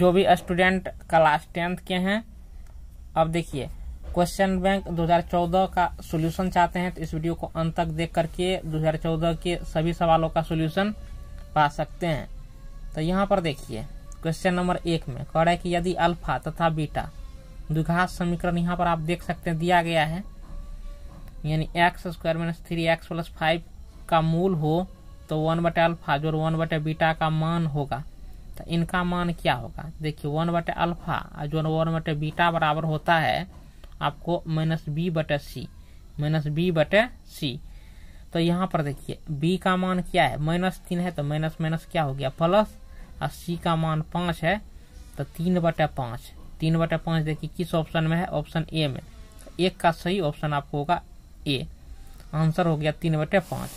जो भी student class tenth के हैं अब देखिए क्वेश्चन बैंक 2014 का सोल्यूशन चाहते हैं तो इस वीडियो को अंत तक देख करके 2014 के सभी सवालों का सोल्यूशन पा सकते हैं तो यहाँ पर देखिए क्वेश्चन नंबर एक में कह रहा है कि यदि अल्फा तथा बीटा द्विघात समीकरण यहाँ पर आप देख सकते हैं दिया गया है यानी x square minus three x plus five का मूल हो तो वन बटे अल्फा जो वन बटे बीटा का मान होगा तो इनका मान क्या होगा देखिए वन बटे अल्फा और जो वन बटे बीटा बराबर होता है आपको माइनस बी बटे सी माइनस बी बटे सी तो यहाँ पर देखिए बी का मान क्या है माइनस तीन है तो माइनस माइनस क्या हो गया प्लस और सी का मान पाँच है तो तीन बटे पाँच तीन बटे पाँच देखिए किस ऑप्शन में है ऑप्शन ए में तो एक का सही ऑप्शन आपको होगा ए आंसर हो गया तीन बटे पाँच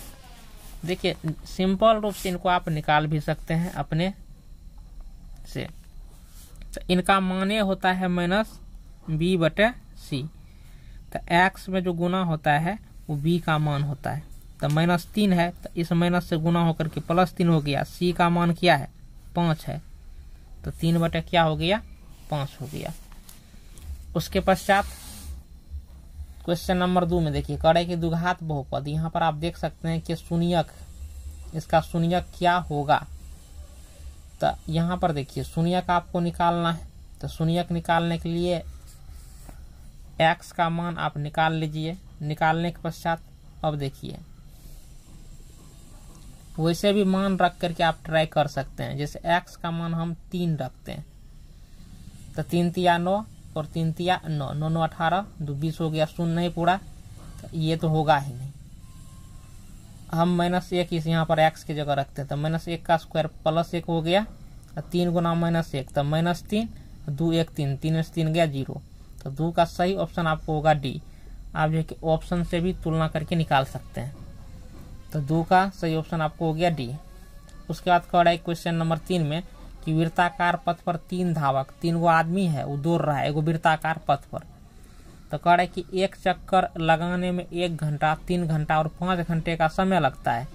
देखिए सिंपल रूप से इनको आप निकाल भी सकते हैं अपने से तो इनका माने होता है माइनस बी बटे सी तो एक्स में जो गुना होता है वो बी का मान होता है तो माइनस तीन है तो इस माइनस से गुना होकर के प्लस तीन हो गया सी का मान क्या है पाँच है तो तीन बटे क्या हो गया पाँच हो गया उसके पश्चात क्वेश्चन नंबर दो में देखिए कड़े की दुघात बहुपद यहाँ पर आप देख सकते हैं कि शून्यक इसका शून्यक क्या होगा तो यहाँ पर देखिए शून्यक आपको निकालना है तो शून्यक निकालने के लिए एक्स का मान आप निकाल लीजिए निकालने के पश्चात अब देखिए वैसे भी मान रख करके आप ट्राई कर सकते हैं जैसे एक्स का मान हम तीन रखते हैं तो तीन तिया नौ और तीन तिया नौ नौ नौ अठारह दो बीस हो गया शून्य नहीं पूरा तो ये तो होगा ही नहीं हम माइनस एक इस यहाँ पर एक्स की जगह रखते हैं तो माइनस एक का स्क्वायर प्लस एक हो गया और तो तीन गुना माइनस एक तो माइनस तीन तो दो एक तीन तीन एस तीन गया जीरो तो दो का सही ऑप्शन आपको होगा डी आप जो कि ऑप्शन से भी तुलना करके निकाल सकते हैं तो दो का सही ऑप्शन आपको हो गया डी उसके बाद कह रहा है क्वेश्चन नंबर तीन में कि वृत्ताकार पथ पर तीन धावक तीन गो आदमी है वो दौड़ रहा है एगो वृत्ताकार पथ पर तो कह रहे कि एक चक्कर लगाने में एक घंटा तीन घंटा और पाँच घंटे का समय लगता है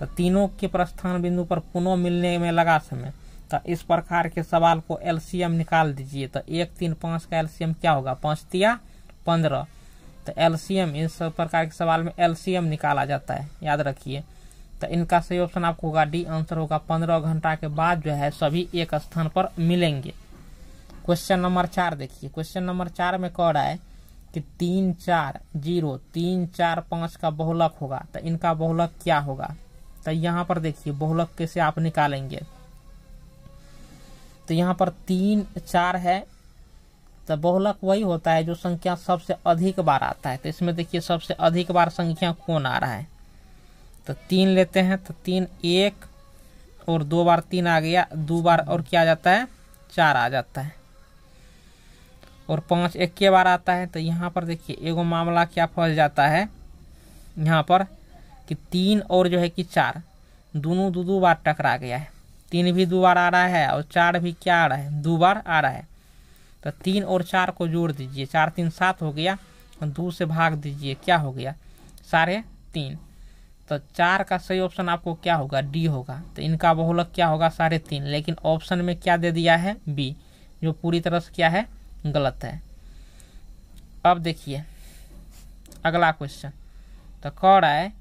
तो तीनों के प्रस्थान बिंदु पर पुनः मिलने में लगा समय तो इस प्रकार के सवाल को एलसीएम निकाल दीजिए तो एक तीन पाँच का एलसीएम क्या होगा पाँच तिया पंद्रह तो एलसीएम सब प्रकार के सवाल में एलसीएम निकाला जाता है याद रखिए तो इनका सही ऑप्शन आपको होगा डी आंसर होगा पंद्रह घंटा के बाद जो है सभी एक स्थान पर मिलेंगे क्वेश्चन नंबर चार देखिए क्वेश्चन नंबर चार में कह रहा है कि तीन चार जीरो तीन चार पाँच का बहुलक होगा तो इनका बहुलक क्या होगा तो यहाँ पर देखिए बहुलक कैसे आप निकालेंगे तो यहाँ पर तीन चार है तो बहुलक वही होता है जो संख्या सबसे अधिक बार आता है तो इसमें देखिए सबसे अधिक बार संख्या कौन आ रहा है तो तीन लेते हैं तो तीन एक और दो बार तीन आ गया दो बार और क्या आ जाता है चार आ जाता है और पाँच एक के बार आता है तो यहाँ पर देखिए एगो मामला क्या फंस जाता है यहाँ पर कि तीन और जो है कि चार दोनों दो दो बार टकरा गया है तीन भी दो बार आ रहा है और चार भी क्या आ रहा है दो बार आ रहा है तो तीन और चार को जोड़ दीजिए चार तीन सात हो गया और दो से भाग दीजिए क्या हो गया साढ़े तीन तो चार का सही ऑप्शन आपको क्या होगा डी होगा तो इनका बहुलक क्या होगा साढ़े तीन लेकिन ऑप्शन में क्या दे दिया है बी जो पूरी तरह से क्या है गलत है अब देखिए अगला क्वेश्चन तो कह रहा है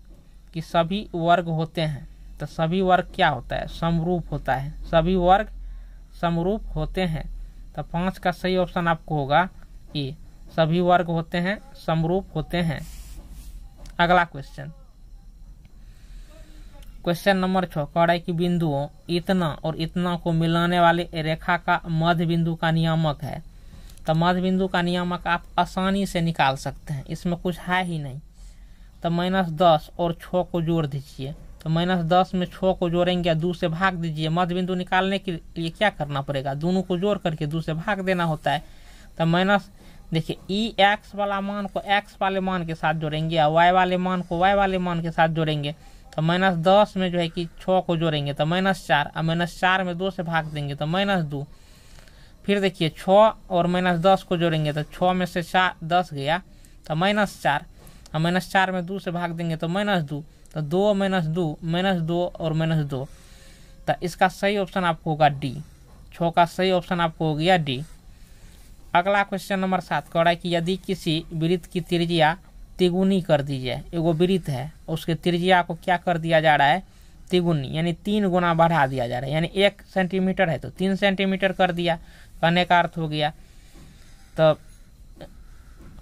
कि सभी वर्ग होते हैं तो सभी वर्ग क्या होता है समरूप होता है सभी वर्ग समरूप होते हैं तो पांच का सही ऑप्शन आपको होगा ए सभी वर्ग होते हैं समरूप होते हैं अगला क्वेश्चन क्वेश्चन नंबर छः कह रहा है कि बिंदुओं इतना और इतना को मिलाने वाले रेखा का मध्य बिंदु का नियामक है तो मध्य बिंदु का नियामक आप आसानी से निकाल सकते हैं इसमें कुछ है ही नहीं तो माइनस दस और छः को जोड़ दीजिए तो माइनस दस में छः को जोड़ेंगे या दो से भाग दीजिए मध्य बिंदु निकालने के लिए क्या करना पड़ेगा दोनों को जोड़ करके दो से भाग देना होता है तो माइनस देखिए ई एक्स वाला मान को एक्स वाले मान के साथ जोड़ेंगे या वाई वाले मान को वाई वाले मान के साथ जोड़ेंगे तो माइनस दस में जो है कि छः को जोड़ेंगे तो माइनस चार और माइनस चार में दो से भाग देंगे तो माइनस दो फिर देखिए छः और माइनस दस को जोड़ेंगे तो छः में से चार दस गया तो माइनस चार और माइनस चार में दो से भाग देंगे तो माइनस दो तो दो माइनस दो माइनस दो और माइनस दो तो इसका सही ऑप्शन आपको होगा डी छः का सही ऑप्शन आपको हो गया डी अगला क्वेश्चन नंबर सात कह रहा है कि यदि किसी वृत्त की त्रिज्या तिगुनी कर दी जाए एगो वृत्त है उसके त्रिज्या को क्या कर दिया जा रहा है तिगुनी यानी तीन गुना बढ़ा दिया जा रहा है यानी एक सेंटीमीटर है तो तीन सेंटीमीटर कर दिया कहने का अर्थ हो गया तो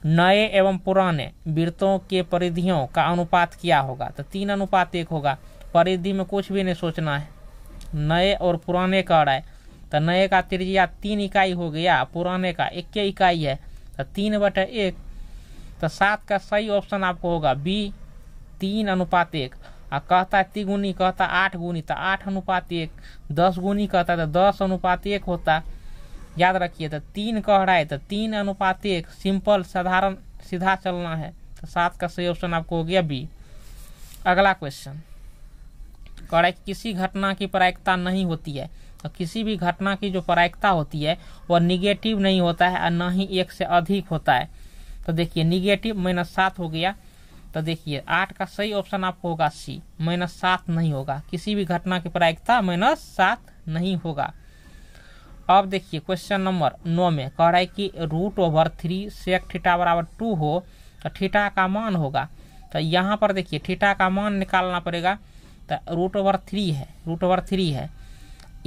नए एवं पुराने वृत्तों के परिधियों का अनुपात क्या होगा तो तीन अनुपात एक होगा परिधि में कुछ भी नहीं सोचना है नए और पुराने का रहा है तो नए का त्रिज्या तीन इकाई हो गया पुराने का एक इकाई है तो तीन बटे एक तो सात का सही ऑप्शन आपको होगा बी तीन अनुपात एक आ कहता है तिगुनी कहता आठ गुनी तो आठ अनुपात एक दस गुनी कहता तो दस अनुपात एक होता याद रखिए तो तीन कह रहा है तो तीन अनुपात एक सिंपल साधारण सीधा चलना है तो सात का सही ऑप्शन आपको हो गया बी अगला क्वेश्चन कह रहा है कि किसी घटना की प्रायिकता नहीं होती है तो किसी भी घटना की जो प्रायिकता होती है वह निगेटिव नहीं होता है और न ही एक से अधिक होता है तो देखिए निगेटिव माइनस सात हो गया तो देखिए आठ का सही ऑप्शन आपको होगा सी माइनस सात नहीं होगा किसी भी घटना की प्रायिकता माइनस सात नहीं होगा अब देखिए क्वेश्चन नंबर नौ में कह रहा है कि root over three sec theta बराबर टू हो तो थीटा का मान होगा तो यहाँ पर देखिए थीटा का मान निकालना पड़ेगा तो रूट ओवर थ्री है रूट ओवर थ्री है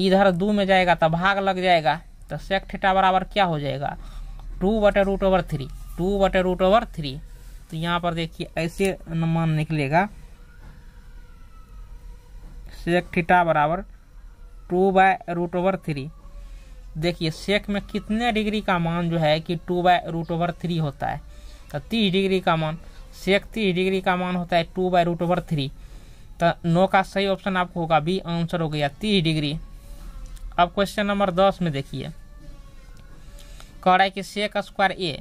इधर दो में जाएगा तो भाग लग जाएगा तो सेक थीटा बराबर क्या हो जाएगा टू बटे रूट ओवर थ्री टू बटे रूट ओवर थ्री तो यहाँ पर देखिए ऐसे मान निकलेगा सेक थीटा बराबर two by root over three देखिए सेक में कितने डिग्री का मान जो है कि two by root over three होता है तो तीस डिग्री का मान सेक तीस डिग्री का मान होता है two by root over three तो नो का सही ऑप्शन आपको होगा बी आंसर हो गया तीस डिग्री अब क्वेश्चन नंबर दस में देखिए कह रहा है कि सेक स्क्वायर ए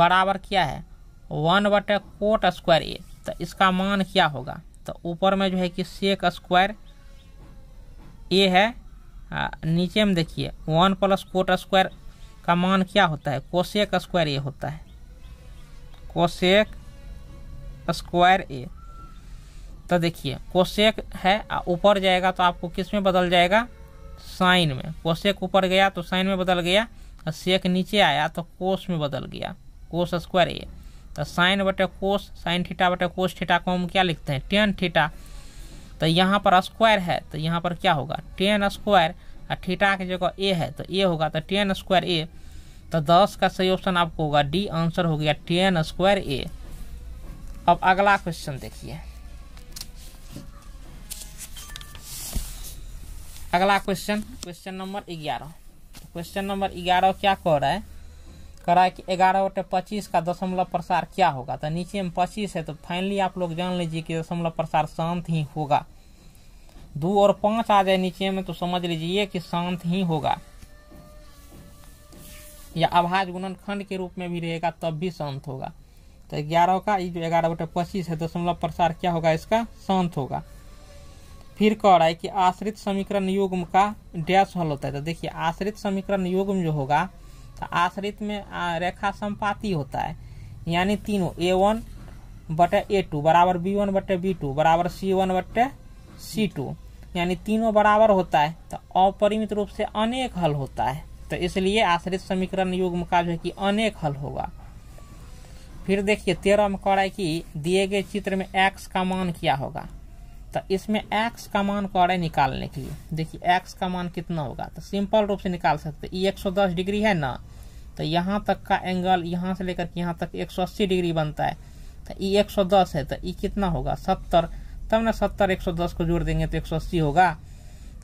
बराबर क्या है वन बटे कोट स्क्वायर ए तो इसका मान क्या होगा तो ऊपर में जो है कि सेक स्क्वायर ए है नीचे में देखिए वन प्लस कोट स्क्वायर का मान क्या होता है कोशेक स्क्वायर ए होता है कोशेक स्क्वायर ए तो देखिए कोशेक है ऊपर जाएगा तो आपको किस में बदल जाएगा साइन में कोशेक ऊपर गया तो साइन में बदल गया और सेक नीचे आया तो कोस में बदल गया कोश स्क्वायर ए तो साइन बटे कोस साइन थीटा बटे कोश थीटा को हम क्या लिखते हैं टेन थीटा तो यहाँ पर स्क्वायर है तो यहाँ पर क्या होगा टेन स्क्वायर और थीटा की जगह ए है तो ए होगा तो टेन स्क्वायर ए तो दस का सही ऑप्शन आपको होगा डी आंसर हो गया टेन स्क्वायर ए अब अगला क्वेश्चन देखिए अगला क्वेश्चन क्वेश्चन नंबर ग्यारह क्वेश्चन तो नंबर ग्यारह क्या कह रहा है करा कि ग्यारह बटे पच्चीस का दशमलव प्रसार क्या होगा तो नीचे में पच्चीस है तो फाइनली आप लोग जान लीजिए कि दशमलव प्रसार शांत ही होगा दो और पांच आ जाए नीचे में तो समझ लीजिए कि शांत ही होगा या गुणन खंड के रूप में भी रहेगा तब भी शांत होगा तो ग्यारह का ये जो ग्यारह बटे पच्चीस है दशमलव प्रसार क्या होगा इसका शांत होगा फिर कह रहा है कि आश्रित समीकरण युग्म का डैश हल होता है तो देखिए आश्रित समीकरण युग्म जो होगा तो आश्रित में रेखा संपाती होता है यानी तीनों ए वन बटे ए टू बराबर बी वन बटे बी टू बराबर सी वन बटे सी टू यानी तीनों बराबर होता है तो अपरिमित रूप से अनेक हल होता है तो इसलिए आश्रित समीकरण युग्म का जो है कि अनेक हल होगा फिर देखिए तेरह में कह रहा है कि दिए गए चित्र में एक्स का मान क्या होगा तो इसमें एक्स का मान करें निकालने के लिए देखिए एक्स का मान कितना होगा तो सिंपल रूप से निकाल सकते ये एक सौ दस डिग्री है ना तो यहाँ तक का एंगल यहाँ से लेकर के यहाँ तक एक सौ अस्सी डिग्री बनता है तो ये एक सौ दस है तो ये कितना होगा सत्तर तब ना सत्तर एक सौ दस को जोड़ देंगे तो एक सौ अस्सी होगा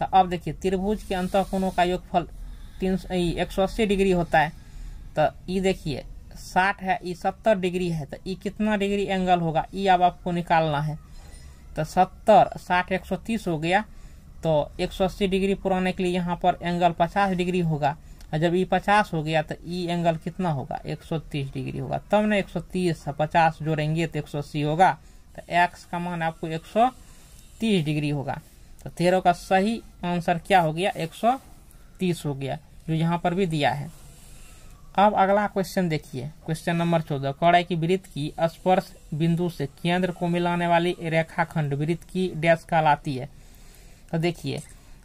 तो अब देखिए त्रिभुज के अंत कोणों का योगफल तीन एक सौ अस्सी डिग्री होता है तो ये देखिए साठ है ये सत्तर डिग्री है तो ये कितना डिग्री एंगल होगा ये अब आपको निकालना है तो सत्तर साठ एक सौ तीस हो गया तो एक सौ अस्सी डिग्री पुराने के लिए यहाँ पर एंगल पचास डिग्री होगा और जब ई पचास हो गया तो ई एंगल कितना होगा एक सौ तीस डिग्री होगा तब ना एक सौ तीस पचास जोड़ेंगे तो एक सौ अस्सी होगा तो एक्स का मान आपको एक सौ तीस डिग्री होगा तो तेरह का सही आंसर क्या हो गया एक सौ तीस हो गया जो यहाँ पर भी दिया है अब अगला क्वेश्चन देखिए क्वेश्चन नंबर चौदह कड़ाई की वृत्त की स्पर्श बिंदु से केंद्र को मिलाने वाली रेखाखंड वृत्त की डैश कहलाती है तो देखिए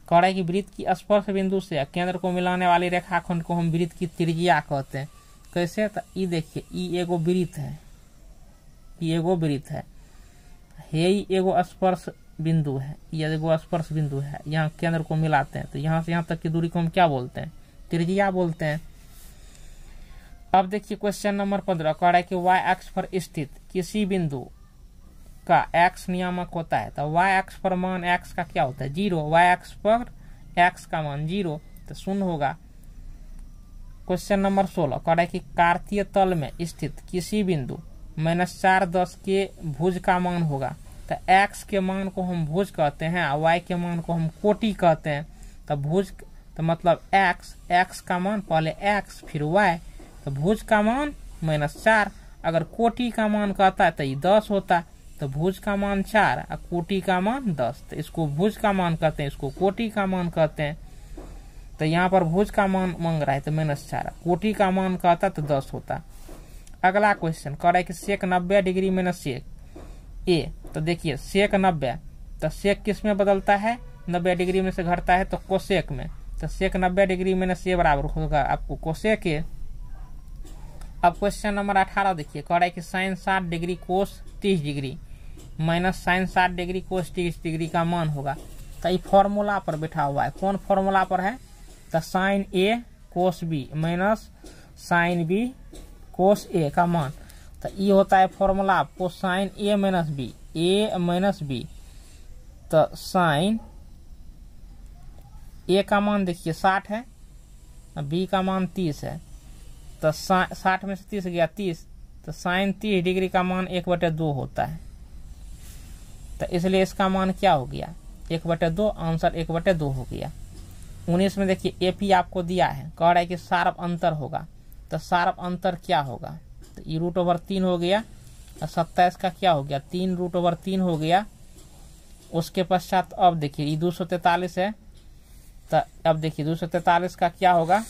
कड़ाई की वृत्त की स्पर्श बिंदु से केंद्र को मिलाने वाली रेखाखंड को हम वृत्त की त्रिज्या कहते हैं कैसे तो ये देखिए ई एगो वृत्त है ये एगो वृत्त है यही एगो स्पर्श बिंदु है ये एगो स्पर्श बिंदु है यहाँ केंद्र को मिलाते हैं तो यहाँ से यहाँ तक की दूरी को हम क्या बोलते हैं त्रिज्या बोलते हैं अब देखिए क्वेश्चन नंबर पंद्रह कह रहा है कि वाई एक्स पर स्थित किसी बिंदु का एक्स नियामक होता है तो वाई एक्स पर मान एक्स का क्या होता है जीरो वाई एक्स पर एक्स का मान जीरो तो शून्य होगा क्वेश्चन नंबर सोलह कह रहा है कि कार्तीय तल में स्थित किसी बिंदु माइनस चार दस के भुज का मान होगा तो एक्स के मान को हम भुज कहते हैं और वाई के मान को हम कोटि कहते हैं तो भुज तो मतलब एक्स एक्स का मान पहले एक्स फिर वाई तो भुज का मान माइनस चार अगर कोटि का मान कहता है तो ये दस होता तो भुज का मान चार और कोटि का मान दस तो इसको भुज का मान कहते हैं इसको कोटि का मान कहते हैं तो यहाँ पर भुज का मान मांग रहा है तो माइनस चार कोटि का मान कहता तो दस होता अगला क्वेश्चन कह रहा है कि सेक नब्बे डिग्री माइनस एक ए तो देखिए सेक नब्बे तो सेक किस में बदलता है नब्बे डिग्री में से घटता है तो कोसेक में तो सेक नब्बे डिग्री माइनस ए बराबर होगा आपको कोसेक ए अब क्वेश्चन नंबर अठारह देखिए कह रहा है कि साइन साठ डिग्री कोस तीस डिग्री माइनस साइन साठ डिग्री कोस तीस डिग्री का मान होगा तो ये फॉर्मूला पर बैठा हुआ है कौन फॉर्मूला पर है तो sine a cos b minus sine b cos a का मान तो ये होता है फॉर्मूला आपको sine a minus b a minus b तो साइन ए का मान देखिए साठ है बी का मान तीस है तो साठ में से तीस गया तीस तो साइन तीस डिग्री का मान एक बटे दो होता है तो इसलिए इसका मान क्या हो गया एक बटे दो आंसर एक बटे दो हो गया उन्नीस में देखिए ए पी आपको दिया है कह रहा है कि सार्व अंतर होगा तो सार्व अंतर क्या होगा तो ई रूट ओवर तीन हो गया और सत्ताईस का क्या हो गया तीन रूट ओवर तीन हो गया उसके पश्चात अब देखिए ई दो सौ तैतालीस है तो अब देखिए दो सौ तैतालीस का क्या होगा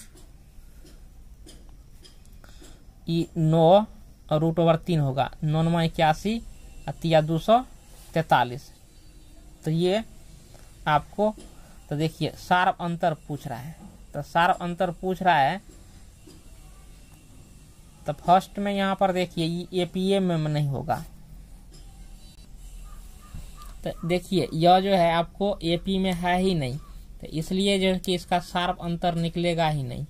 नौ और रूट ओवर तीन होगा नौ नौ इक्यासी और दो सौ तैतालीस तो ये आपको तो देखिए सार्व अंतर पूछ रहा है तो सार्व अंतर पूछ रहा है तो फर्स्ट में यहाँ पर देखिए ए पी में नहीं होगा तो देखिए यह जो है आपको ए पी में है ही नहीं तो इसलिए जो है कि इसका सार्व अंतर निकलेगा ही नहीं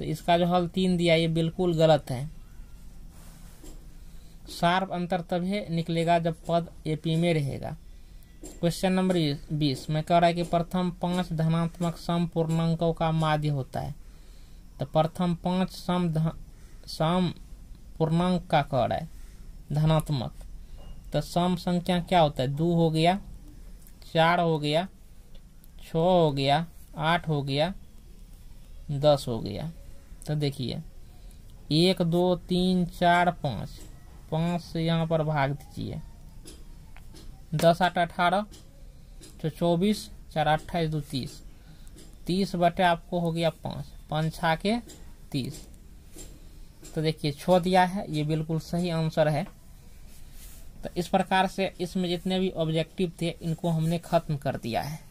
तो इसका जो हल तीन दिया ये बिल्कुल गलत है शार्प अंतर तभी निकलेगा जब पद एपी में रहेगा क्वेश्चन नंबर बीस में कह रहा है कि प्रथम पांच धनात्मक सम पूर्णांकों का माध्य होता है तो प्रथम पांच सम सम पूर्णांक का कह रहा है धनात्मक तो सम संख्या क्या होता है दो हो गया चार हो गया छ हो गया आठ हो गया दस हो गया तो देखिए एक दो तीन चार पाँच पाँच से यहाँ पर भाग दीजिए दस आठ अठारह तो चौबीस चार अट्ठाईस दो तीस तीस बटे आपको हो गया पाँच पाँच छा के तीस तो देखिए छो दिया है ये बिल्कुल सही आंसर है तो इस प्रकार से इसमें जितने भी ऑब्जेक्टिव थे इनको हमने खत्म कर दिया है